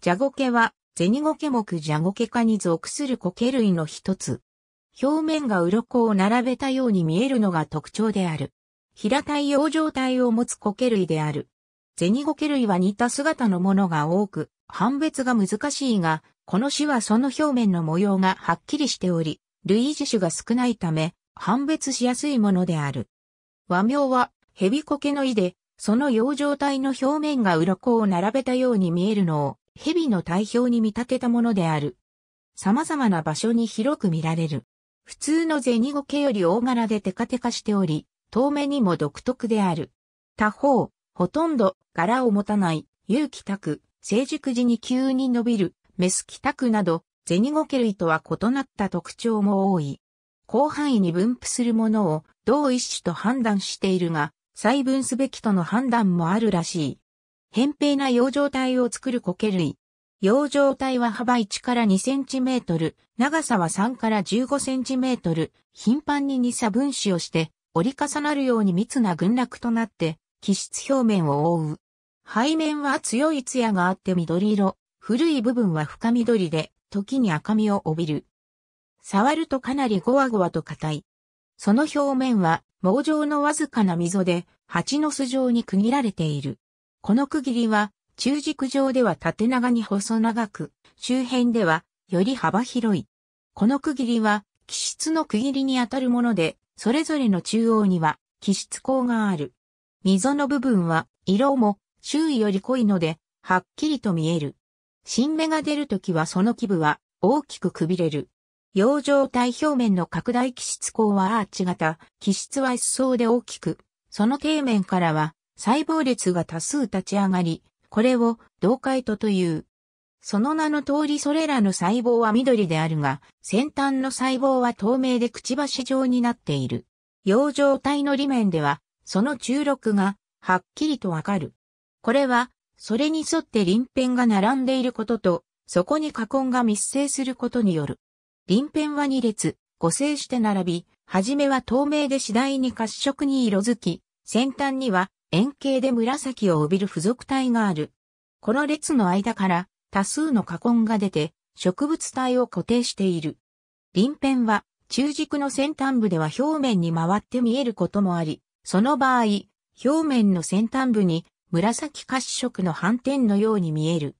ジャゴケは、ゼニゴケ目ジャゴケ科に属する苔類の一つ。表面が鱗を並べたように見えるのが特徴である。平たい葉状体を持つ苔類である。ゼニゴケ類は似た姿のものが多く、判別が難しいが、この種はその表面の模様がはっきりしており、類似種が少ないため、判別しやすいものである。和名は、ヘビコケの胃で、その葉状体の表面が鱗を並べたように見えるのを、蛇の体表に見立てたものである。様々な場所に広く見られる。普通の銭ゴケより大柄でテカテカしており、透明にも独特である。他方、ほとんど柄を持たない、有機卓、成熟時に急に伸びる、メスキクなど、銭ゴケ類とは異なった特徴も多い。広範囲に分布するものを同一種と判断しているが、細分すべきとの判断もあるらしい。扁平な養状体を作る苔類。養状体は幅1から2センチメートル、長さは3から15センチメートル、頻繁に二差分子をして折り重なるように密な群落となって、気質表面を覆う。背面は強い艶があって緑色、古い部分は深緑で、時に赤みを帯びる。触るとかなりゴワゴワと硬い。その表面は、毛状のわずかな溝で、蜂の巣状に区切られている。この区切りは、中軸上では縦長に細長く、周辺ではより幅広い。この区切りは、気質の区切りにあたるもので、それぞれの中央には気質孔がある。溝の部分は色も周囲より濃いので、はっきりと見える。新芽が出るときはその基部は大きくくびれる。洋状体表面の拡大気質孔はアーチ型、気質は一層で大きく、その底面からは細胞列が多数立ち上がり、これを同解とという。その名の通りそれらの細胞は緑であるが、先端の細胞は透明でくちばし状になっている。養状体の裏面では、その中録がはっきりとわかる。これは、それに沿って輪片が並んでいることと、そこに花根が密生することによる。輪片は2列、互生して並び、はじめは透明で次第に褐色に色づき、先端には円形で紫を帯びる付属体がある。この列の間から多数の花根が出て植物体を固定している。鱗片は中軸の先端部では表面に回って見えることもあり、その場合、表面の先端部に紫褐色の斑点のように見える。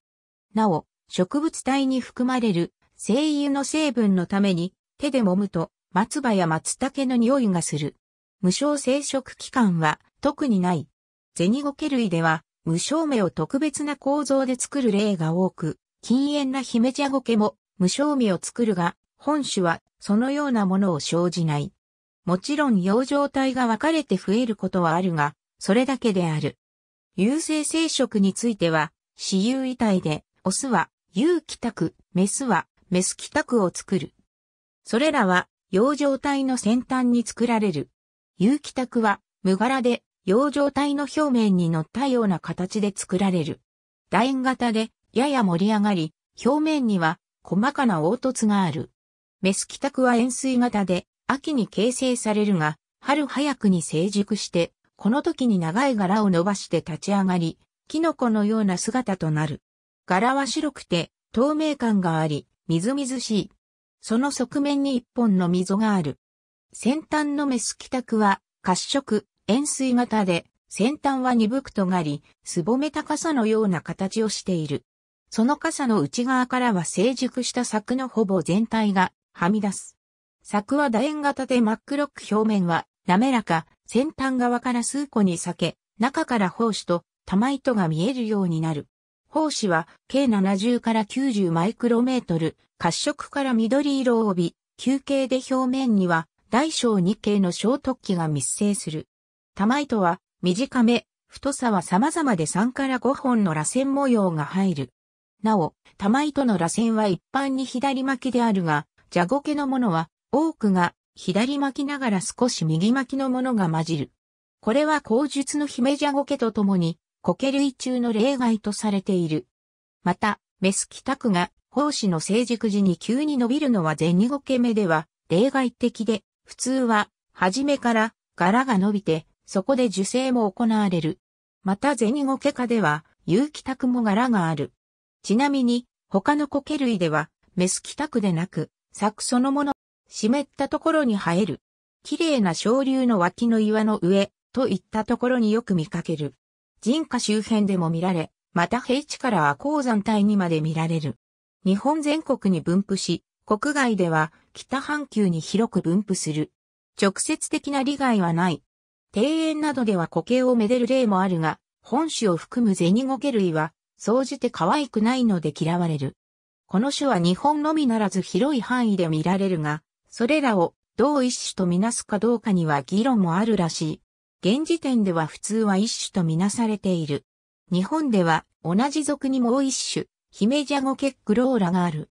なお、植物体に含まれる精油の成分のために手で揉むと松葉や松茸の匂いがする。無償生殖期間は特にない。ゼニゴケ類では、無償目を特別な構造で作る例が多く、禁煙なャゴケも無償目を作るが、本種はそのようなものを生じない。もちろん養生体が分かれて増えることはあるが、それだけである。有性生殖については、私有遺体で、オスは有気宅、メスはメス帰宅を作る。それらは、養生体の先端に作られる。有帰宅は無柄で、洋状体の表面に乗ったような形で作られる。楕円型でやや盛り上がり、表面には細かな凹凸がある。メス帰宅は円錐型で秋に形成されるが、春早くに成熟して、この時に長い柄を伸ばして立ち上がり、キノコのような姿となる。柄は白くて透明感があり、みずみずしい。その側面に一本の溝がある。先端のメス帰宅は褐色、円錐型で、先端は鈍く尖り、すぼめた傘のような形をしている。その傘の内側からは成熟した柵のほぼ全体がはみ出す。柵は楕円型で真っ黒く表面は滑らか、先端側から数個に裂け、中から胞子と玉糸が見えるようになる。胞子は計70から90マイクロメートル、褐色から緑色を帯び、球形で表面には大小2形の小突起が密生する。玉糸は短め、太さは様々で3から5本の螺旋模様が入る。なお、玉糸の螺旋は一般に左巻きであるが、蛇ゴケのものは多くが左巻きながら少し右巻きのものが混じる。これは口述の姫蛇ゴケとともに、苔類中の例外とされている。また、メスキタクが、胞子の成熟時に急に伸びるのは二ゴケ目では、例外的で、普通は、初めから、柄が伸びて、そこで受精も行われる。またゼニゴケ科では、有機卓も柄がある。ちなみに、他のコケ類では、メスタ宅でなく、柵そのもの、湿ったところに生える。綺麗な小流の脇の岩の上、といったところによく見かける。人家周辺でも見られ、また平地からは鉱山帯にまで見られる。日本全国に分布し、国外では北半球に広く分布する。直接的な利害はない庭園などでは苔をめでる例もあるが、本種を含むゼニゴケ類は、総じて可愛くないので嫌われる。この種は日本のみならず広い範囲で見られるが、それらを同一種とみなすかどうかには議論もあるらしい。現時点では普通は一種とみなされている。日本では同じ族にもう一種、ヒメジャゴケグローラがある。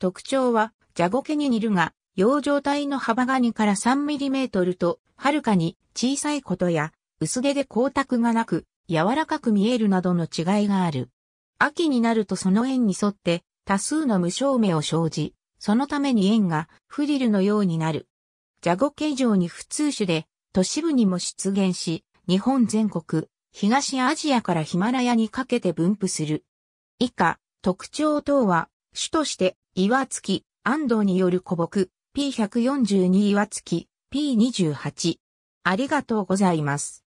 特徴は、ジャゴケに似るが、養生体の幅が2から3ミリメートルとはるかに小さいことや薄手で光沢がなく柔らかく見えるなどの違いがある。秋になるとその円に沿って多数の無照明を生じ、そのために円がフリルのようになる。ジャゴ形状に普通種で都市部にも出現し、日本全国、東アジアからヒマラヤにかけて分布する。以下、特徴等は、種として、岩月、安藤による古木、P142 岩月、P28。ありがとうございます。